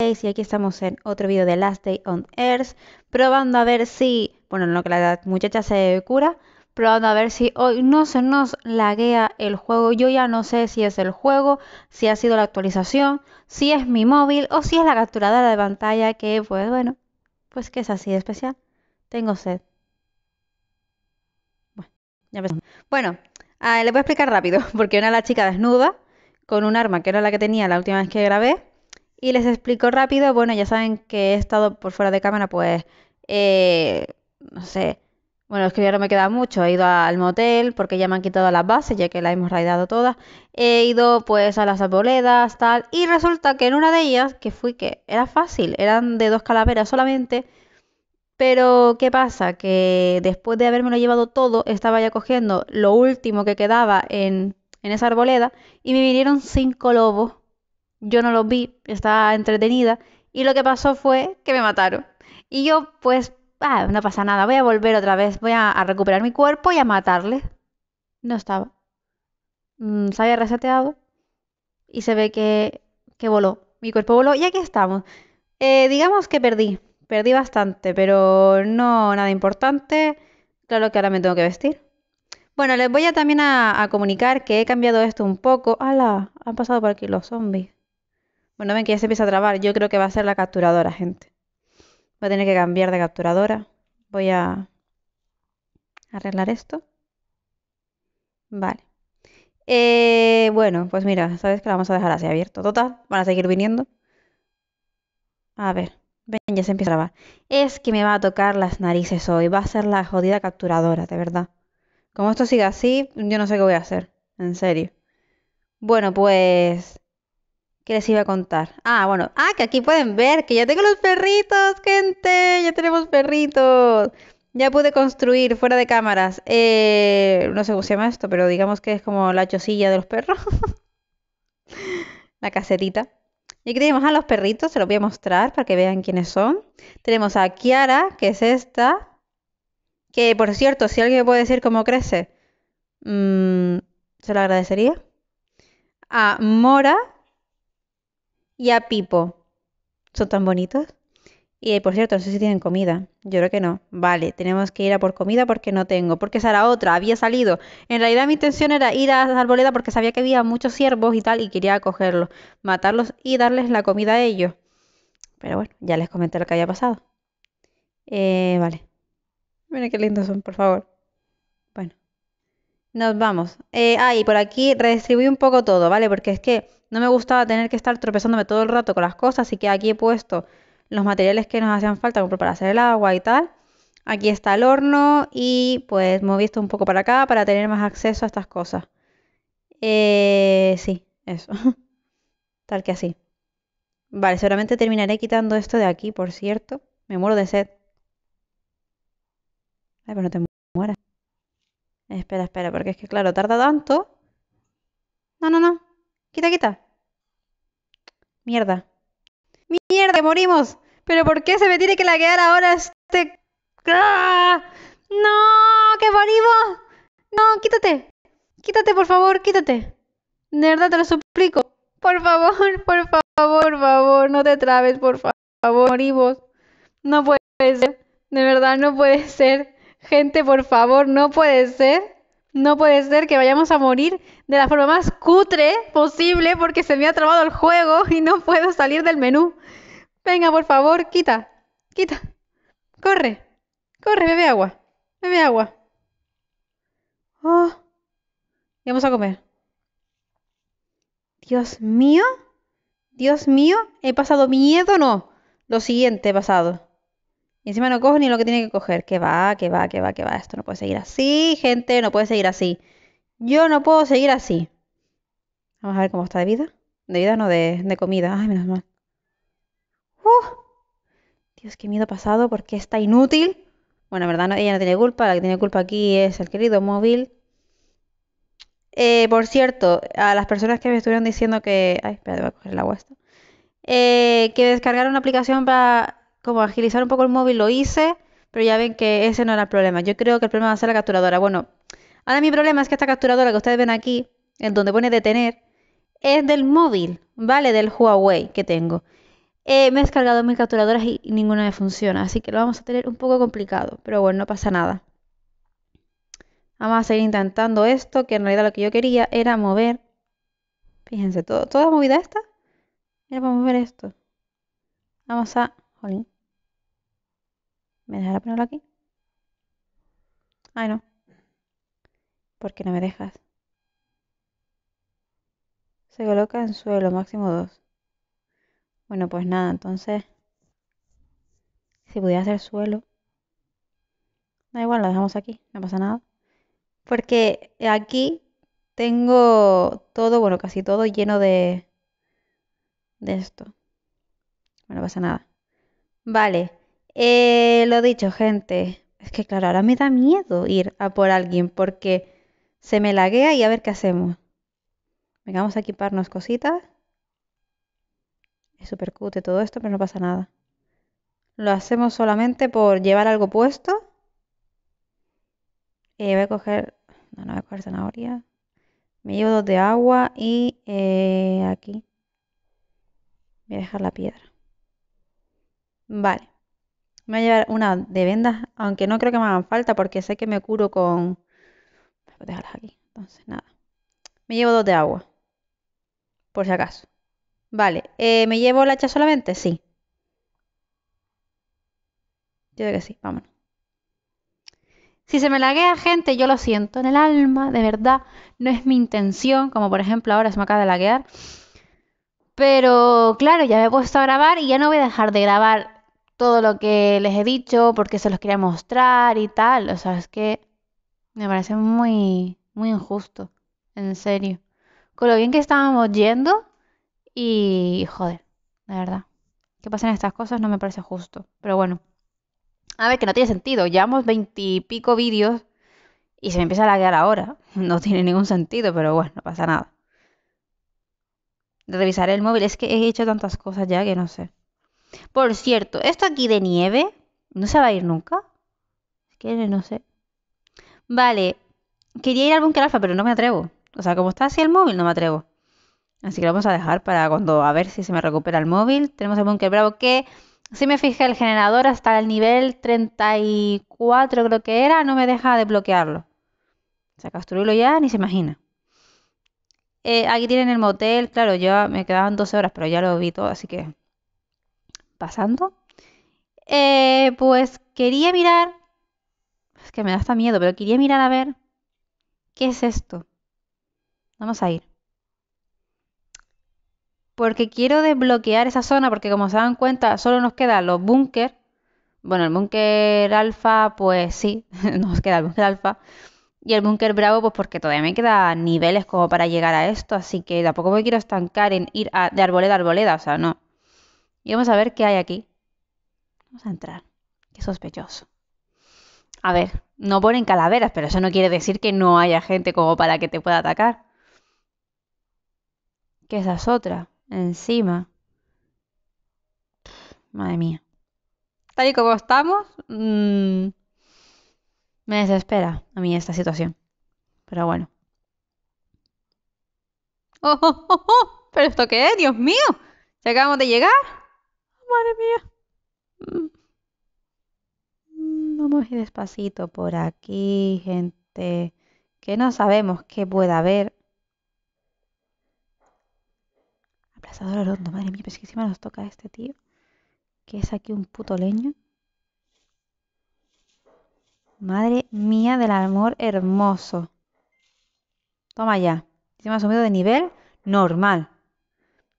y aquí estamos en otro vídeo de Last Day on Earth probando a ver si, bueno no que la muchacha se cura probando a ver si hoy no se nos laguea el juego yo ya no sé si es el juego si ha sido la actualización si es mi móvil o si es la capturadora de pantalla que pues bueno pues que es así de especial tengo sed bueno, ya empezamos. bueno ah, voy a explicar rápido porque una la chica desnuda con un arma que era la que tenía la última vez que grabé y les explico rápido, bueno, ya saben que he estado por fuera de cámara, pues, eh, no sé, bueno, es que ya no me queda mucho, he ido al motel porque ya me han quitado las bases, ya que las hemos raidado todas, he ido pues a las arboledas, tal, y resulta que en una de ellas, que fui que era fácil, eran de dos calaveras solamente, pero ¿qué pasa? Que después de habérmelo llevado todo, estaba ya cogiendo lo último que quedaba en esa arboleda y me vinieron cinco lobos yo no los vi, estaba entretenida y lo que pasó fue que me mataron. Y yo pues, ah, no pasa nada, voy a volver otra vez, voy a, recuperar mi cuerpo y a matarle. No estaba. Mm, se había reseteado y se ve que, que voló, mi cuerpo voló y aquí estamos. Eh, digamos que perdí, perdí bastante, pero no nada importante. Claro que ahora me tengo que vestir. Bueno, les voy a también a, a, comunicar que he cambiado esto un poco. ¡Hala! Han pasado por aquí los zombies. Bueno, ven que ya se empieza a trabar. Yo creo que va a ser la capturadora, gente. Voy a tener que cambiar de capturadora. Voy a arreglar esto. Vale. Eh, bueno, pues mira, sabes que la vamos a dejar así abierto. Total, van a seguir viniendo. A ver, ven, ya se empieza a trabar. Es que me va a tocar las narices hoy. Va a ser la jodida capturadora, de verdad. Como esto siga así, yo no sé qué voy a hacer. En serio. Bueno, pues ¿Qué les iba a contar? Ah, bueno. Ah, que aquí pueden ver que ya tengo los perritos, gente. Ya tenemos perritos. Ya pude construir fuera de cámaras. Eh, no sé cómo se llama esto, pero digamos que es como la chosilla de los perros. la casetita. Y aquí tenemos a los perritos, se los voy a mostrar para que vean quiénes son. Tenemos a Kiara, que es esta. Que por cierto, si alguien me puede decir cómo crece, mm, se lo agradecería. A Mora, y a Pipo. ¿Son tan bonitos? Y por cierto, no sé si tienen comida. Yo creo que no. Vale, tenemos que ir a por comida porque no tengo. Porque esa era otra, había salido. En realidad mi intención era ir a Arboleda porque sabía que había muchos ciervos y tal y quería cogerlos, matarlos y darles la comida a ellos. Pero bueno, ya les comenté lo que había pasado. Eh, vale. Mira qué lindos son, por favor. Bueno. Nos vamos. Eh, ah, y por aquí redistribuí un poco todo, ¿vale? Porque es que no me gustaba tener que estar tropezándome todo el rato con las cosas, así que aquí he puesto los materiales que nos hacían falta, como para hacer el agua y tal. Aquí está el horno y pues moví esto un poco para acá para tener más acceso a estas cosas. Eh, sí, eso. Tal que así. Vale, seguramente terminaré quitando esto de aquí, por cierto. Me muero de sed. Ay, pero no te mueras. Espera, espera, porque es que claro, tarda tanto. No, no, no. Quita, quita. Mierda. Mierda, morimos. Pero ¿por qué se me tiene que laguear ahora este... No, que morimos. No, quítate. Quítate, por favor, quítate. De verdad te lo suplico. Por favor, por favor, por favor, no te trabes, por favor, morimos. No puede ser. De verdad, no puede ser. Gente, por favor, no puede ser. No puede ser que vayamos a morir de la forma más cutre posible porque se me ha trabado el juego y no puedo salir del menú. Venga, por favor, quita, quita. Corre, corre, bebe agua, bebe agua. Ah. Y vamos a comer. Dios mío, Dios mío, he pasado miedo, no. Lo siguiente he pasado. Y encima no cojo ni lo que tiene que coger. Que va, que va, que va, que va. Esto no puede seguir así, gente. No puede seguir así. Yo no puedo seguir así. Vamos a ver cómo está de vida. De vida no, de, de comida. Ay, menos mal. ¡Uf! Uh, Dios, qué miedo pasado. Porque está inútil? Bueno, en verdad ella no tiene culpa. La que tiene culpa aquí es el querido móvil. Eh, por cierto, a las personas que me estuvieron diciendo que... Ay, espera, voy a coger el agua esto. Eh, que descargar una aplicación para como agilizar un poco el móvil, lo hice, pero ya ven que ese no era el problema. Yo creo que el problema va a ser la capturadora. Bueno, ahora mi problema es que esta capturadora que ustedes ven aquí, en donde pone detener, es del móvil, ¿vale? Del Huawei que tengo. Eh, me he descargado mis capturadoras y ninguna me funciona, así que lo vamos a tener un poco complicado, pero bueno, no pasa nada. Vamos a seguir intentando esto, que en realidad lo que yo quería era mover. Fíjense, todo, toda movida esta. Era para mover esto. Vamos a... ¿Me dejará ponerlo aquí? Ay, no. ¿Por qué no me dejas? Se coloca en suelo, máximo dos. Bueno, pues nada, entonces... Si pudiera hacer suelo... Da igual, lo dejamos aquí, no pasa nada. Porque aquí tengo todo, bueno, casi todo lleno de... De esto. no pasa nada. Vale. Eh, lo dicho, gente. Es que claro, ahora me da miedo ir a por alguien porque se me laguea y a ver qué hacemos. Venga, vamos a equiparnos cositas. Es supercute todo esto, pero no pasa nada. Lo hacemos solamente por llevar algo puesto. Eh, voy a coger... No, no voy a coger zanahoria. Me llevo dos de agua y eh, aquí. Voy a dejar la piedra. Vale. Me voy a llevar una de vendas, aunque no creo que me hagan falta porque sé que me curo con... aquí, entonces nada. Me llevo dos de agua, por si acaso. Vale, eh, ¿me llevo la hacha solamente? Sí. Yo creo que sí, vámonos. Si se me laguea, gente, yo lo siento en el alma, de verdad. No es mi intención, como por ejemplo ahora se me acaba de laguear. Pero claro, ya me he puesto a grabar y ya no voy a dejar de grabar todo lo que les he dicho, porque se los quería mostrar y tal. O sea, es que me parece muy, muy injusto, en serio. Con lo bien que estábamos yendo y joder, de verdad. Que pasen estas cosas no me parece justo, pero bueno. A ver, que no tiene sentido. Llevamos veintipico vídeos y se me empieza a laguear ahora. No tiene ningún sentido, pero bueno, no pasa nada. Revisar el móvil. Es que he hecho tantas cosas ya que no sé. Por cierto, esto aquí de nieve no se va a ir nunca. Es que No sé. Vale, quería ir al búnker alfa, pero no me atrevo. O sea, como está así el móvil, no me atrevo. Así que lo vamos a dejar para cuando a ver si se me recupera el móvil. Tenemos el búnker bravo que, si me fijé, el generador hasta el nivel 34 creo que era, no me deja desbloquearlo. O sea, construirlo ya ni se imagina. Eh, aquí tienen el motel, claro, ya me quedaban 12 horas, pero ya lo vi todo, así que pasando, eh, pues quería mirar, es que me da hasta miedo, pero quería mirar a ver qué es esto. Vamos a ir. Porque quiero desbloquear esa zona, porque como se dan cuenta, solo nos quedan los búnker. Bueno, el búnker alfa, pues sí, nos queda el búnker alfa. Y el búnker bravo, pues porque todavía me quedan niveles como para llegar a esto, así que tampoco me quiero estancar en ir de arboleda a arboleda, o sea, no. Y vamos a ver qué hay aquí. Vamos a entrar. Qué sospechoso. A ver, no ponen calaveras, pero eso no quiere decir que no haya gente como para que te pueda atacar. es esa otra. Encima. Madre mía. Tal y como estamos, mm, me desespera a mí esta situación. Pero bueno. pero esto qué es? ¡Dios mío! ¿Ya acabamos de llegar? madre mía. Mm. Vamos a ir despacito por aquí, gente, que no sabemos qué pueda haber. Aplazador hondo. madre mía, pero que encima nos toca este tío, que es aquí un puto leño. Madre mía del amor hermoso. Toma ya. me ha subido de nivel normal.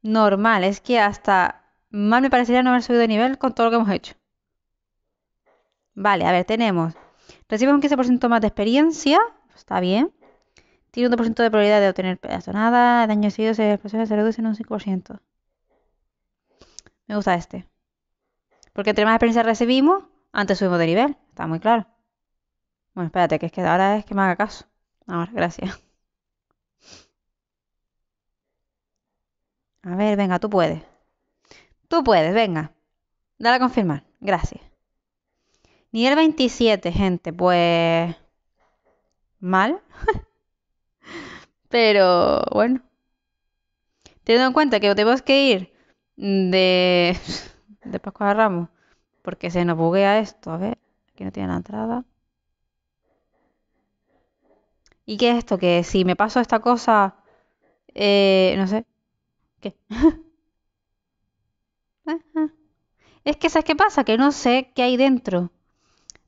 Normal, es que hasta más me parecería no haber subido de nivel con todo lo que hemos hecho. Vale, a ver, tenemos. recibe un 15% más de experiencia. Está bien. Tiene un 2% de probabilidad de obtener Nada, Daño seguido se, se reduce en un 5%. Me gusta este. Porque entre más experiencia recibimos, antes subimos de nivel. Está muy claro. Bueno, espérate, que es que ahora es que me haga caso. Ahora, gracias. A ver, venga, tú puedes. Tú puedes, venga. Dale a confirmar. Gracias. Nivel 27, gente, pues... Mal. Pero bueno. Teniendo en cuenta que tenemos que ir de... de Pascua Ramos. Porque se nos buguea esto. A ver, aquí no tiene la entrada. ¿Y qué es esto? Que si me paso esta cosa... Eh, no sé. ¿Qué? Es que, ¿sabes qué pasa? Que no sé qué hay dentro.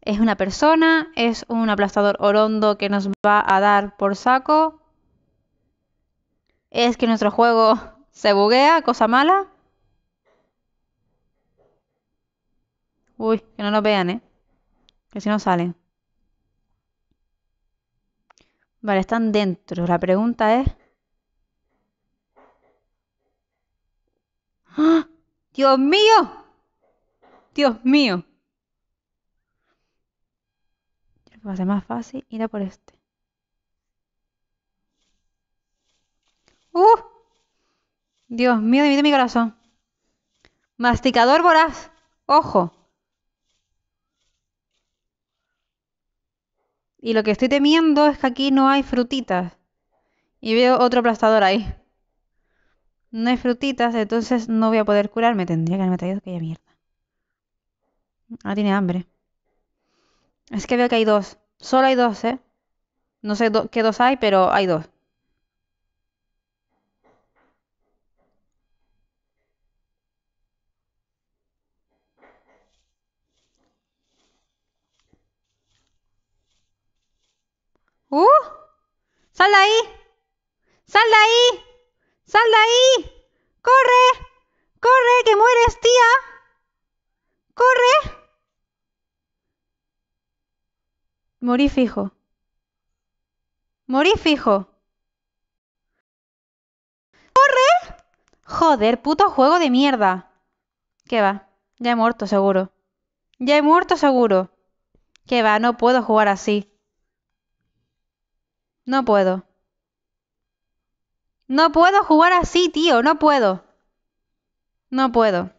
Es una persona, es un aplastador orondo que nos va a dar por saco. Es que nuestro juego se buguea, cosa mala. Uy, que no nos vean, ¿eh? Que si no salen. Vale, están dentro. La pregunta es... ¡Ah! Dios mío, Dios mío. que va a ser más fácil ir a por este. ¡Uh! Dios mío, divide mi corazón. Masticador voraz. Ojo. Y lo que estoy temiendo es que aquí no hay frutitas. Y veo otro aplastador ahí no hay frutitas, entonces no voy a poder curarme. Tendría que haberme traído aquella mierda. Ah, tiene hambre. Es que veo que hay dos. Solo hay dos, ¿eh? No sé qué dos hay, pero hay dos. ¡Uh! ¡Sal de ahí! ¡Sal de ahí! ¡Sal de ahí! ¡Corre! ¡Corre, que mueres, tía! ¡Corre! Morí fijo. Morí fijo. ¡Corre! Joder, puto juego de mierda. ¿Qué va? Ya he muerto seguro. Ya he muerto seguro. ¿Qué va? No puedo jugar así. No puedo. No puedo jugar así, tío, no puedo. No puedo.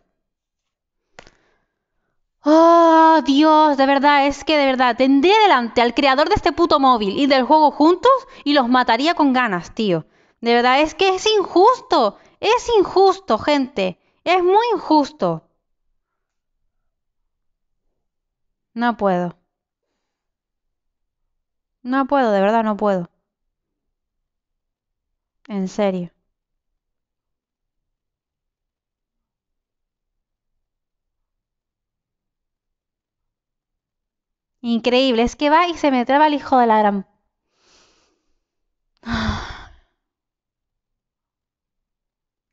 Oh, Dios, de verdad, es que de verdad, tendré delante al creador de este puto móvil y del juego juntos y los mataría con ganas, tío. De verdad, es que es injusto. Es injusto, gente. Es muy injusto. No puedo. No puedo, de verdad, no puedo. En serio. Increíble, es que va y se me traba el hijo de la gran.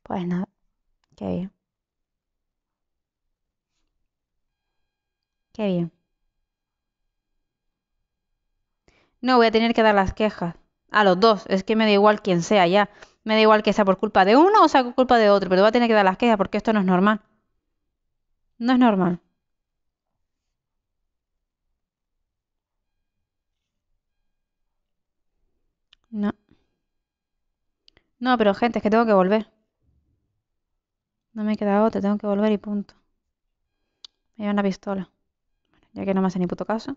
Pues nada, qué bien. Qué bien. No voy a tener que dar las quejas a los dos. Es que me da igual quién sea ya. Me da igual que sea por culpa de uno o sea por culpa de otro, pero va a tener que dar las quejas porque esto no es normal. No es normal. No. No, pero gente, es que tengo que volver. No me he quedado otra, tengo que volver y punto. Me lleva una pistola. ya que no me hace ni puto caso.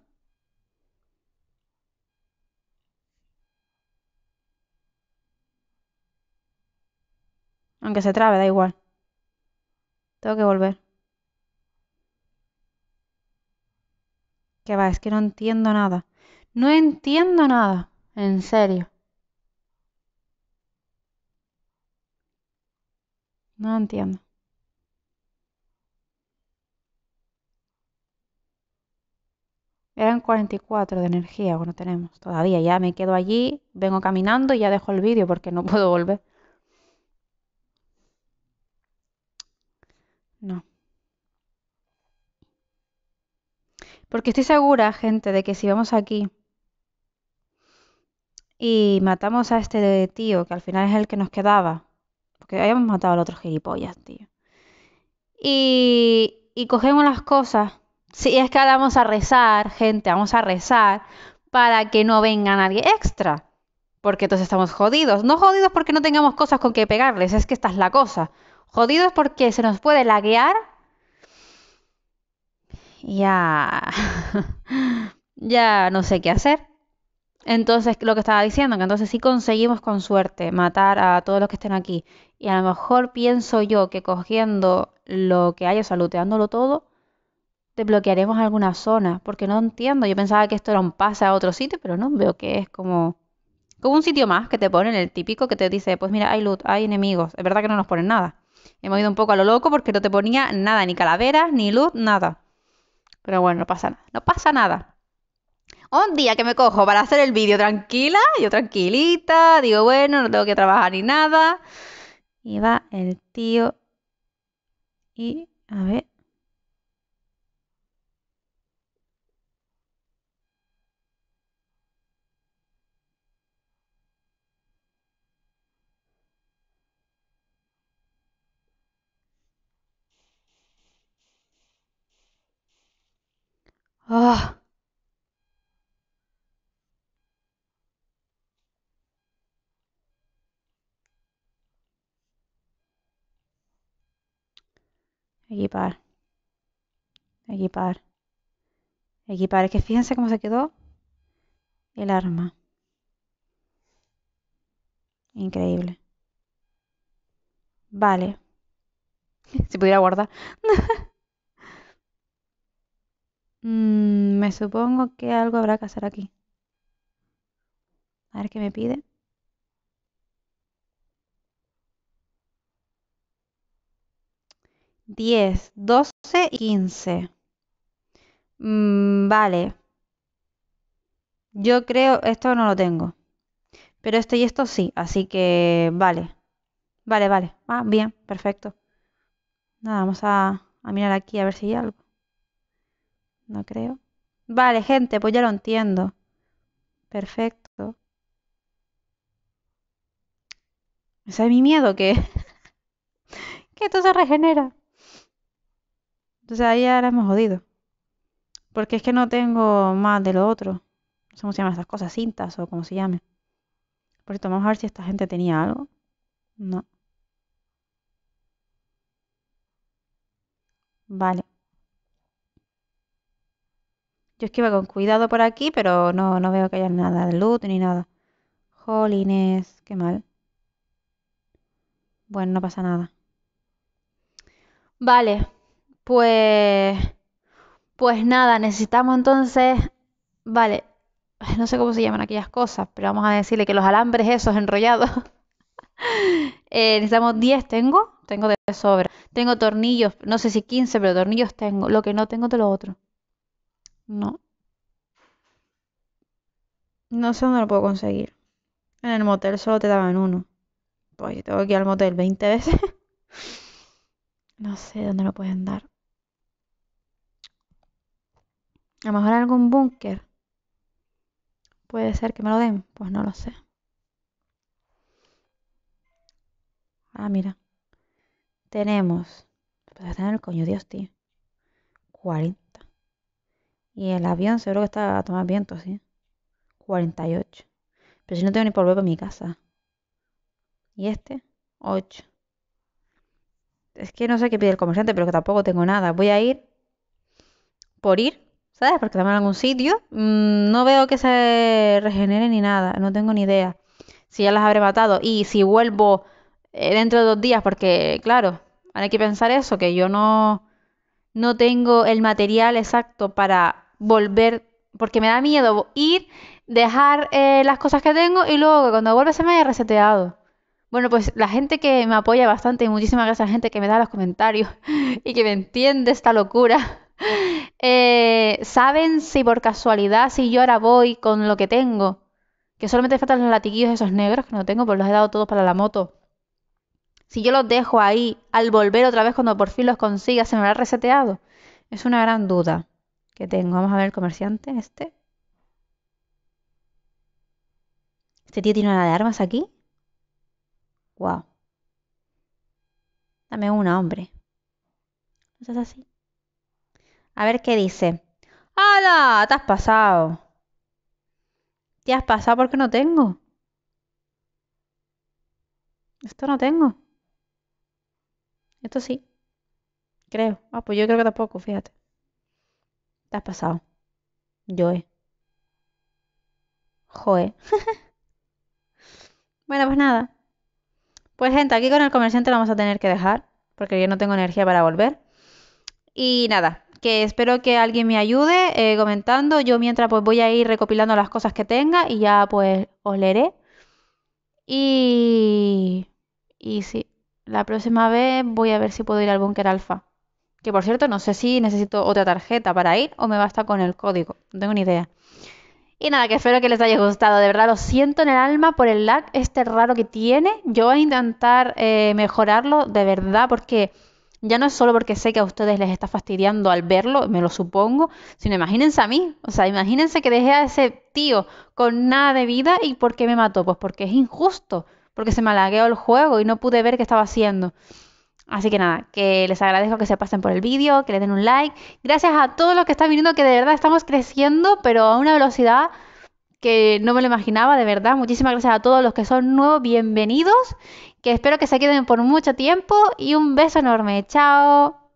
Aunque se trabe, da igual. Tengo que volver. ¿Qué va, es que no entiendo nada. No entiendo nada. En serio. No entiendo. Eran 44 de energía, bueno, tenemos todavía. Ya me quedo allí, vengo caminando y ya dejo el vídeo porque no puedo volver. No. Porque estoy segura, gente, de que si vamos aquí y matamos a este tío, que al final es el que nos quedaba, porque habíamos matado al otro gilipollas, tío, y, y cogemos las cosas, si es que ahora vamos a rezar, gente, vamos a rezar para que no venga nadie extra, porque entonces estamos jodidos, no jodidos porque no tengamos cosas con que pegarles, es que esta es la cosa. Jodidos porque se nos puede laguear. Ya. ya no sé qué hacer. Entonces, lo que estaba diciendo, que entonces sí conseguimos con suerte matar a todos los que estén aquí. Y a lo mejor pienso yo que cogiendo lo que hay, saluteándolo todo Te bloquearemos alguna zona. Porque no entiendo. Yo pensaba que esto era un pase a otro sitio, pero no veo que es como. Como un sitio más que te ponen, el típico que te dice, pues mira, hay loot, hay enemigos. Es verdad que no nos ponen nada. Hemos ido un poco a lo loco porque no te ponía nada, ni calaveras, ni luz, nada. Pero bueno, no pasa nada. No pasa nada. Un día que me cojo para hacer el vídeo tranquila, yo tranquilita, digo, bueno, no tengo que trabajar ni nada. Y va el tío y, a ver, Ah. Equipar. Equipar. Equipar. Es que fíjense cómo se quedó el arma. Increíble. Vale. si pudiera guardar. Mm, me supongo que algo habrá que hacer aquí. A ver qué me pide. 10, 12, 15 quince. Mm, vale. Yo creo, esto no lo tengo. Pero esto y esto sí, así que vale. Vale, vale. Ah, bien, perfecto. Nada, vamos a mirar aquí a ver si hay algo. No creo. Vale, gente, pues ya lo entiendo. Perfecto. Esa es mi miedo, que, que esto se regenera. Entonces ahí ahora hemos jodido. Porque es que no tengo más de lo otro. No sé cómo se llaman esas cosas, cintas o como se llame. Por cierto, vamos a ver si esta gente tenía algo. No. Vale. Yo es que iba con cuidado por aquí, pero no, no veo que haya nada de luz ni nada. Jolines, qué mal. Bueno, no pasa nada. Vale, pues... Pues nada, necesitamos entonces... Vale, no sé cómo se llaman aquellas cosas, pero vamos a decirle que los alambres esos enrollados. Eh, necesitamos 10, tengo, tengo de sobra. Tengo tornillos, no sé si 15, pero tornillos tengo. Lo que no tengo de lo otro. No. No sé dónde lo puedo conseguir. En el motel solo te daban uno. Pues yo tengo que ir al motel 20 veces. no sé dónde lo pueden dar. A lo mejor algún búnker. Puede ser que me lo den. Pues no lo sé. Ah, mira. Tenemos. Pues está en el coño, Dios, tío. 40. Y el avión seguro que está a tomar viento, ¿sí? 48. Pero si no tengo ni por volver para mi casa. Y este, 8. Es que no sé qué pide el comerciante, pero que tampoco tengo nada. Voy a ir por ir, ¿sabes? Porque también en algún sitio. Mm, no veo que se regenere ni nada. No tengo ni idea. Si ya las habré matado. Y si vuelvo eh, dentro de dos días, porque, claro, hay que pensar eso, que yo no, no tengo el material exacto para volver, porque me da miedo ir, dejar eh, las cosas que tengo y luego cuando vuelva se me haya reseteado. Bueno, pues la gente que me apoya bastante y muchísimas gracias a la gente que me da los comentarios y que me entiende esta locura. Eh, ¿Saben si por casualidad, si yo ahora voy con lo que tengo? Que solamente faltan los latiguillos esos negros que no tengo, pues los he dado todos para la moto. Si yo los dejo ahí, al volver otra vez cuando por fin los consiga, ¿se me habrá reseteado? Es una gran duda que tengo. Vamos a ver el comerciante, este. Este tío tiene una de armas aquí. Wow. Dame una, hombre. No seas así. A ver qué dice. ¡Hala! Te has pasado. Te has pasado porque no tengo. Esto no tengo. Esto sí. Creo. Ah, pues yo creo que tampoco, fíjate. Te has pasado. Joe. Joe. bueno, pues nada. Pues gente, aquí con el comerciante lo vamos a tener que dejar. Porque yo no tengo energía para volver. Y nada, que espero que alguien me ayude eh, comentando. Yo mientras pues voy a ir recopilando las cosas que tenga y ya pues os leeré. Y... Y sí, la próxima vez voy a ver si puedo ir al búnker alfa. Que por cierto, no sé si necesito otra tarjeta para ir o me basta con el código. No tengo ni idea. Y nada, que espero que les haya gustado. De verdad, lo siento en el alma por el lag este raro que tiene. Yo voy a intentar eh, mejorarlo de verdad porque ya no es solo porque sé que a ustedes les está fastidiando al verlo, me lo supongo, sino imagínense a mí. O sea, imagínense que dejé a ese tío con nada de vida y ¿por qué me mató? Pues porque es injusto, porque se me el juego y no pude ver qué estaba haciendo. Así que nada, que les agradezco que se pasen por el vídeo, que le den un like. Gracias a todos los que están viniendo, que de verdad estamos creciendo, pero a una velocidad que no me lo imaginaba, de verdad. Muchísimas gracias a todos los que son nuevos, bienvenidos, que espero que se queden por mucho tiempo y un beso enorme. Chao.